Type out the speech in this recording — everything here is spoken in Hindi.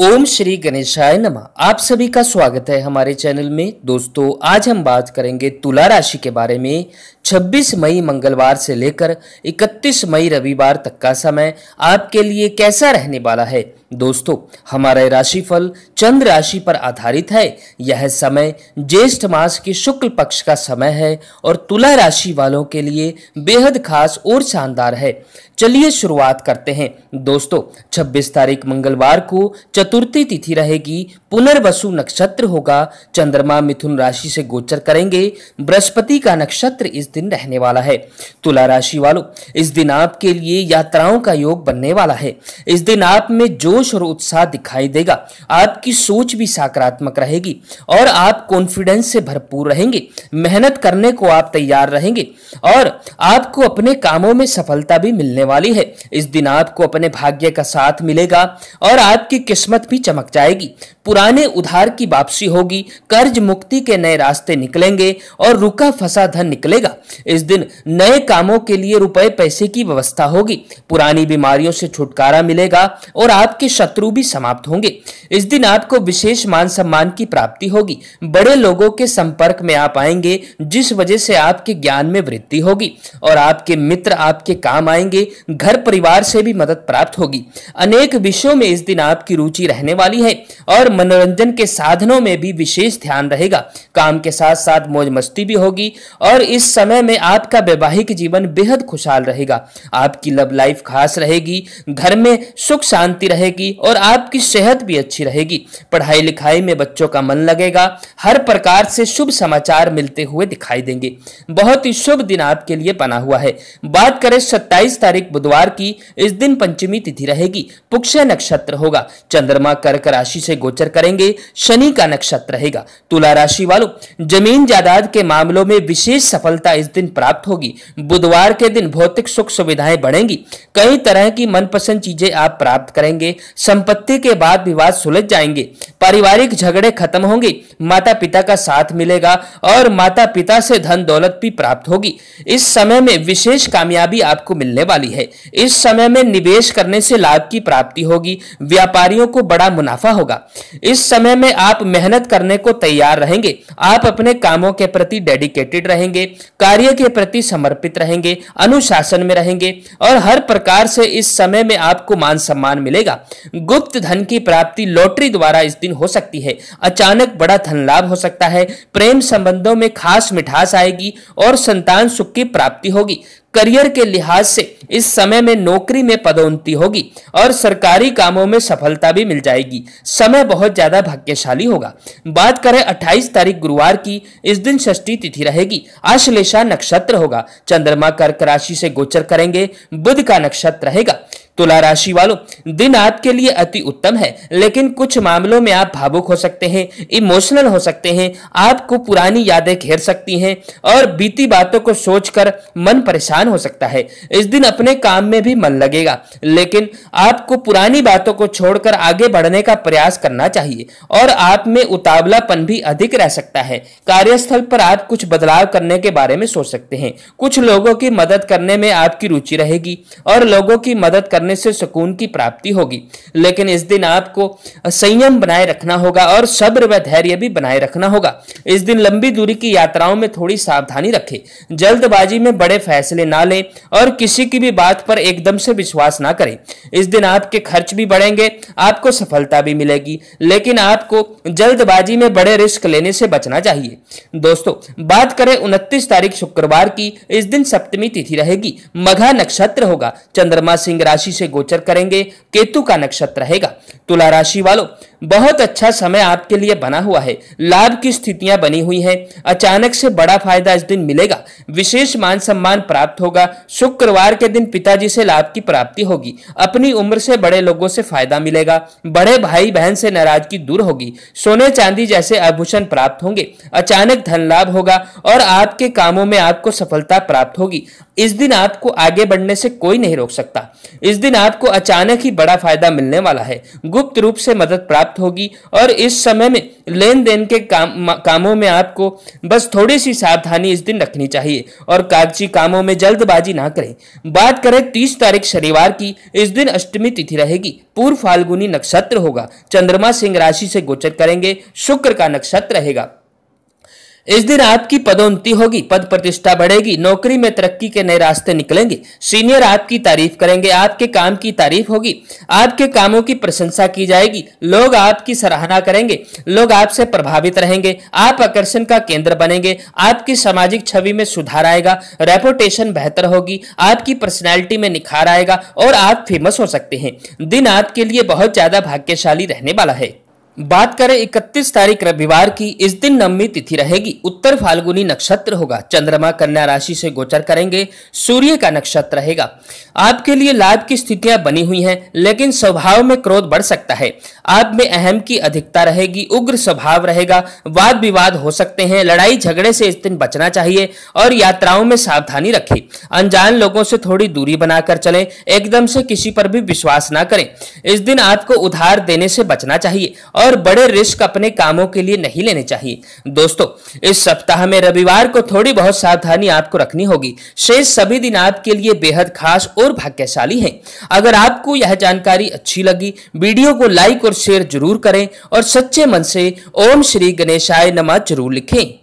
ओम श्री गणेशाय नमः आप सभी का स्वागत है हमारे चैनल में दोस्तों आज हम बात करेंगे तुला राशि के बारे में 26 मई मंगलवार से लेकर 31 मई रविवार तक का समय आपके लिए कैसा रहने वाला है दोस्तों हमारा राशिफल चंद्र राशि पर आधारित है यह समय ज्येष्ठ मास के शुक्ल पक्ष का समय है और तुला राशि वालों के लिए बेहद खास और शानदार है चलिए शुरुआत करते हैं दोस्तों 26 तारीख मंगलवार को चतुर्थी तिथि रहेगी पुनर्वसु नक्षत्र होगा चंद्रमा मिथुन राशि से गोचर करेंगे बृहस्पति का नक्षत्र इस दिन दिन रहने वाला है तुला राशि वालों इस दिन आपके लिए यात्राओं का योग बनने वाला है इस दिन आप में जोश और उत्साह दिखाई देगा आपकी सोच भी सकारात्मक रहेगी और आप कॉन्फिडेंस से भरपूर रहेंगे मेहनत करने को आप तैयार रहेंगे और आपको अपने कामों में सफलता भी मिलने वाली है इस दिन आपको अपने भाग्य का साथ मिलेगा और आपकी किस्मत भी चमक जाएगी पुराने उधार की वापसी होगी कर्ज मुक्ति के नए रास्ते निकलेंगे और रुका फंसा धन निकलेगा इस दिन नए कामों के लिए रुपए पैसे की व्यवस्था होगी पुरानी बीमारियों से छुटकारा मिलेगा और आपके शत्रु भी समाप्त होंगे इस दिन आपको विशेष मान सम्मान की प्राप्ति होगी बड़े लोगों के संपर्क में आप आएंगे जिस वजह से आपके ज्ञान में वृद्धि होगी और आपके मित्र आपके काम आएंगे घर परिवार से भी मदद प्राप्त होगी अनेक विषयों में इस दिन आपकी रुचि रहने वाली है और मनोरंजन के साधनों में भी विशेष ध्यान रहेगा काम के साथ साथ मौज मस्ती भी होगी और इस समय समय में आपका वैवाहिक जीवन बेहद खुशहाल रहेगा आपकी लव लाइफ खास रहेगी घर में सुख शांति रहेगी और आपकी सेहत भी अच्छी रहेगी पढ़ाई लिखाई में बच्चों का मन लगेगा हर प्रकार से शुभ समाचार मिलते हुए दिखाई देंगे बहुत ही शुभ दिन आपके लिए बना हुआ है बात करें सत्ताईस तारीख बुधवार की इस दिन पंचमी तिथि रहेगी पुक्ष नक्षत्र होगा चंद्रमा कर्क राशि से गोचर करेंगे शनि का नक्षत्र रहेगा तुला राशि वालों जमीन जायदाद के मामलों में विशेष सफलता इस दिन प्राप्त होगी बुधवार के दिन भौतिक सुख सुविधाएं बढ़ेंगी कई तरह की मनपसंद चीजें आप प्राप्त करेंगे संपत्ति के बाद विवाद सुलझ जाएंगे पारिवारिक झगड़े खत्म होंगे माता पिता का साथ मिलेगा और माता पिता से धन दौलत भी प्राप्त होगी इस समय में विशेष कामयाबी आपको मिलने वाली है इस समय में निवेश करने से लाभ की प्राप्ति होगी व्यापारियों को बड़ा मुनाफा होगा इस समय में आप मेहनत करने को तैयार रहेंगे आप अपने कामों के प्रति डेडिकेटेड रहेंगे कार्य के प्रति समर्पित रहेंगे अनुशासन में रहेंगे और हर प्रकार से इस समय में आपको मान सम्मान मिलेगा गुप्त धन की प्राप्ति लॉटरी द्वारा इस दिन हो सकती है अचानक बड़ा धन लाभ हो सकता है प्रेम संबंधों में खास मिठास आएगी और संतान सुख की प्राप्ति होगी करियर के लिहाज से इस समय में नौकरी में पदोन्नति होगी और सरकारी कामों में सफलता भी मिल जाएगी समय बहुत ज़्यादा भाग्यशाली होगा बात करें 28 तारीख गुरुवार की इस दिन षष्ठी तिथि रहेगी आश्लेषा नक्षत्र होगा चंद्रमा कर्क राशि से गोचर करेंगे बुध का नक्षत्र रहेगा तुला राशि वालों दिन आपके लिए अति उत्तम है लेकिन कुछ मामलों में आप भावुक हो सकते हैं इमोशनल हो सकते हैं आपको पुरानी यादें घेर सकती हैं और बीती बातों को सोचकर मन परेशान हो सकता है इस दिन अपने काम में भी मन लगेगा लेकिन आपको पुरानी बातों को छोड़कर आगे बढ़ने का प्रयास करना चाहिए और आप में उतावलापन भी अधिक रह सकता है कार्यस्थल पर आप कुछ बदलाव करने के बारे में सोच सकते हैं कुछ लोगों की मदद करने में आपकी रुचि रहेगी और लोगों की मदद करने करने से सुकून की प्राप्ति होगी लेकिन इस दिन आपको संयम बनाए रखना होगा और सब्र व धैर्य भी बनाए रखना होगा इस दिन लंबी दूरी की यात्राओं में थोड़ी सावधानी रखें जल्दबाजी में बड़े फैसले ना लें और किसी की भी बात पर एकदम से विश्वास ना करें इस दिन आपके खर्च भी बढ़ेंगे आपको सफलता भी मिलेगी लेकिन आपको जल्दबाजी में बड़े रिस्क लेने से बचना चाहिए दोस्तों बात करें उनतीस तारीख शुक्रवार की इस दिन सप्तमी तिथि रहेगी मघा नक्षत्र होगा चंद्रमा सिंह राशि राशि से गोचर करेंगे केतु का नक्षत्र रहेगा तुला राशि वालों बहुत अच्छा समय आपके लिए बना हुआ है लाभ की स्थितियां बनी हुई हैं अचानक से बड़ा फायदा इस दिन मिलेगा विशेष मान सम्मान प्राप्त होगा शुक्रवार के दिन पिताजी से लाभ की प्राप्ति होगी अपनी उम्र से बड़े लोगों से फायदा मिलेगा बड़े भाई बहन से नाराजगी दूर होगी सोने चांदी जैसे आभूषण प्राप्त होंगे अचानक धन लाभ होगा और आपके कामों में आपको सफलता प्राप्त होगी इस दिन आपको आगे बढ़ने से कोई नहीं रोक सकता इस दिन आपको अचानक ही बड़ा फायदा मिलने वाला है गुप्त रूप से मदद प्राप्त प्राप्त होगी और इस समय में लेन देन के काम कामों में आपको बस थोड़ी सी सावधानी इस दिन रखनी चाहिए और कागजी कामों में जल्दबाजी ना करें बात करें तीस तारीख शनिवार की इस दिन अष्टमी तिथि रहेगी पूर्व फाल्गुनी नक्षत्र होगा चंद्रमा सिंह राशि से गोचर करेंगे शुक्र का नक्षत्र रहेगा इस दिन आपकी पदोन्नति होगी पद प्रतिष्ठा बढ़ेगी नौकरी में तरक्की के नए रास्ते निकलेंगे सीनियर आपकी तारीफ करेंगे आपके काम की तारीफ होगी आपके कामों की प्रशंसा की जाएगी लोग आपकी सराहना करेंगे लोग आपसे प्रभावित रहेंगे आप आकर्षण का केंद्र बनेंगे आपकी सामाजिक छवि में सुधार आएगा रेपुटेशन बेहतर होगी आपकी पर्सनैलिटी में निखार आएगा और आप फेमस हो सकते हैं दिन आपके लिए बहुत ज्यादा भाग्यशाली रहने वाला है बात करें 31 तारीख रविवार की इस दिन नवमी तिथि रहेगी उत्तर फाल्गुनी नक्षत्र होगा चंद्रमा कन्या राशि से गोचर करेंगे सूर्य का नक्षत्र रहेगा आपके लिए लाभ की स्थितियां बनी हुई हैं लेकिन स्वभाव में क्रोध बढ़ सकता है आप में अहम की अधिकता रहेगी उग्र स्वभाव रहेगा वाद विवाद हो सकते हैं लड़ाई झगड़े से इस दिन बचना चाहिए और यात्राओं में सावधानी रखे अनजान लोगों से थोड़ी दूरी बनाकर चले एकदम से किसी पर भी विश्वास ना करें इस दिन आपको उधार देने से बचना चाहिए और बड़े रिस्क अपने कामों के लिए नहीं लेने चाहिए दोस्तों इस सप्ताह में रविवार को थोड़ी बहुत सावधानी आपको रखनी होगी शेष सभी दिन आपके लिए बेहद खास और भाग्यशाली है अगर आपको यह जानकारी अच्छी लगी वीडियो को लाइक और शेयर जरूर करें और सच्चे मन से ओम श्री गणेशाय नमा जरूर लिखें